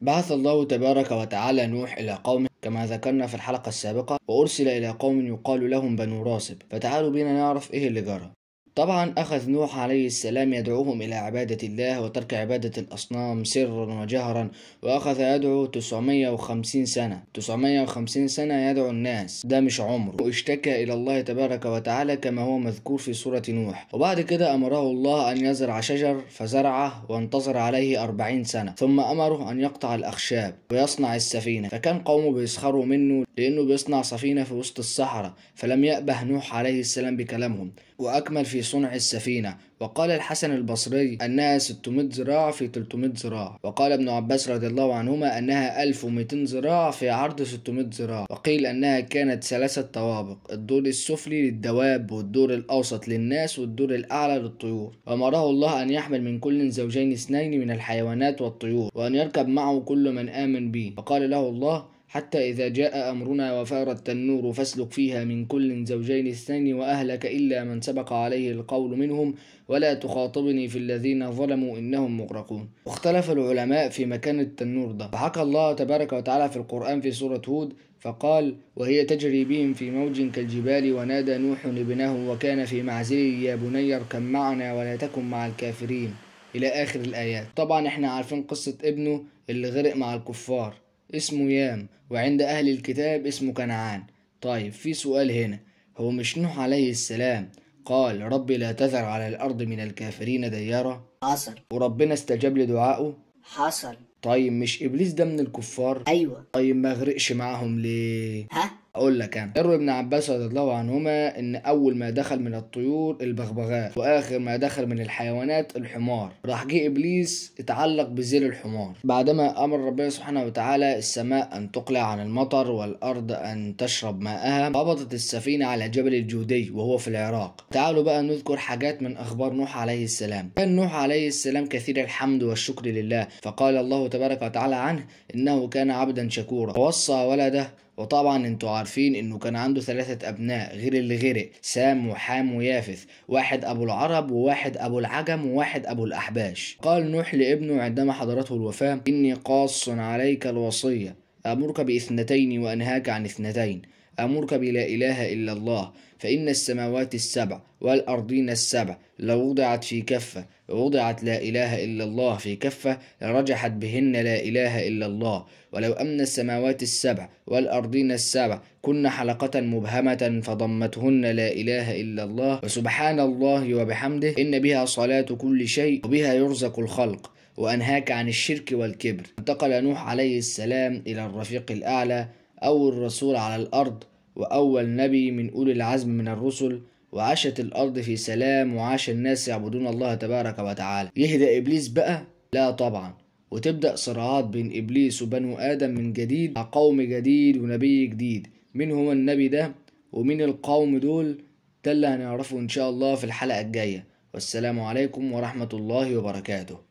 بعث الله تبارك وتعالى نوح إلى قومه كما ذكرنا في الحلقة السابقة وأرسل إلى قوم يقال لهم بنو راسب فتعالوا بنا نعرف إيه اللي جرى طبعا أخذ نوح عليه السلام يدعوهم إلى عبادة الله وترك عبادة الأصنام سرا وجهرا وأخذ يدعو 950 سنة 950 سنة يدعو الناس ده مش عمره واشتكى إلى الله تبارك وتعالى كما هو مذكور في سورة نوح وبعد كده أمره الله أن يزرع شجر فزرعه وانتظر عليه 40 سنة ثم أمره أن يقطع الأخشاب ويصنع السفينة فكان قومه بيسخروا منه لأنه بيصنع سفينة في وسط الصحراء فلم يأبه نوح عليه السلام بكلامهم وأكمل في صنع السفينة وقال الحسن البصري أنها 600 ذراع في 300 ذراع وقال ابن عباس رضي الله عنهما أنها 1200 ذراع في عرض 600 ذراع وقيل أنها كانت ثلاثة طوابق الدور السفلي للدواب والدور الأوسط للناس والدور الأعلى للطيور وأمره الله أن يحمل من كل زوجين اثنين من الحيوانات والطيور وأن يركب معه كل من آمن به وقال له الله حتى إذا جاء أمرنا وفار التنور فاسلك فيها من كل زوجين اثنين وأهلك إلا من سبق عليه القول منهم ولا تخاطبني في الذين ظلموا إنهم مغرقون اختلف العلماء في مكان التنور ده وحكى الله تبارك وتعالى في القرآن في سورة هود فقال وهي تجري بهم في موج كالجبال ونادى نوح ابنه وكان في معزل يا بني اركب معنا ولا تكن مع الكافرين إلى آخر الآيات طبعا احنا عارفين قصة ابنه اللي غرق مع الكفار اسمه يام وعند أهل الكتاب اسمه كنعان طيب في سؤال هنا هو مش نوح عليه السلام قال رب لا تذر على الأرض من الكافرين ديارة حصل وربنا استجاب لدعائه حصل طيب مش إبليس ده من الكفار أيوة طيب ما غرقش معاهم ليه ها اقول لك انا يروي ابن عباس رضي الله عنهما ان اول ما دخل من الطيور البغبغاء واخر ما دخل من الحيوانات الحمار راح جه ابليس اتعلق بزيل الحمار بعدما امر ربنا سبحانه وتعالى السماء ان تقلع عن المطر والارض ان تشرب ماءها هبطت السفينه على جبل الجودي وهو في العراق تعالوا بقى نذكر حاجات من اخبار نوح عليه السلام كان نوح عليه السلام كثير الحمد والشكر لله فقال الله تبارك وتعالى عنه انه كان عبدا شكورا ووصى ولده وطبعا انتوا عارفين انه كان عنده ثلاثة ابناء غير اللي غرق سام وحام ويافث واحد ابو العرب وواحد ابو العجم وواحد ابو الاحباش قال نوح لابنه عندما حضرته الوفاة اني قاص عليك الوصية أمرك باثنتين وأنهاك عن اثنتين أمرك بلا إله إلا الله فإن السماوات السبع والأرضين السبع لو وضعت في كفة ووضعت لا إله إلا الله في كفة لرجحت بهن لا إله إلا الله ولو أمن السماوات السبع والأرضين السبع كن حلقة مبهمة فضمتهن لا إله إلا الله وسبحان الله وبحمده إن بها صلاة كل شيء وبها يرزق الخلق وأنهاك عن الشرك والكبر انتقل نوح عليه السلام إلى الرفيق الأعلى أول رسول على الأرض وأول نبي من أولي العزم من الرسل وعاشت الأرض في سلام وعاش الناس يعبدون الله تبارك وتعالى يهدى إبليس بقى؟ لا طبعا وتبدأ صراعات بين إبليس وبنو آدم من جديد مع قوم جديد ونبي جديد مين هو النبي ده ومين القوم دول ده اللي هنعرفه إن شاء الله في الحلقة الجاية والسلام عليكم ورحمة الله وبركاته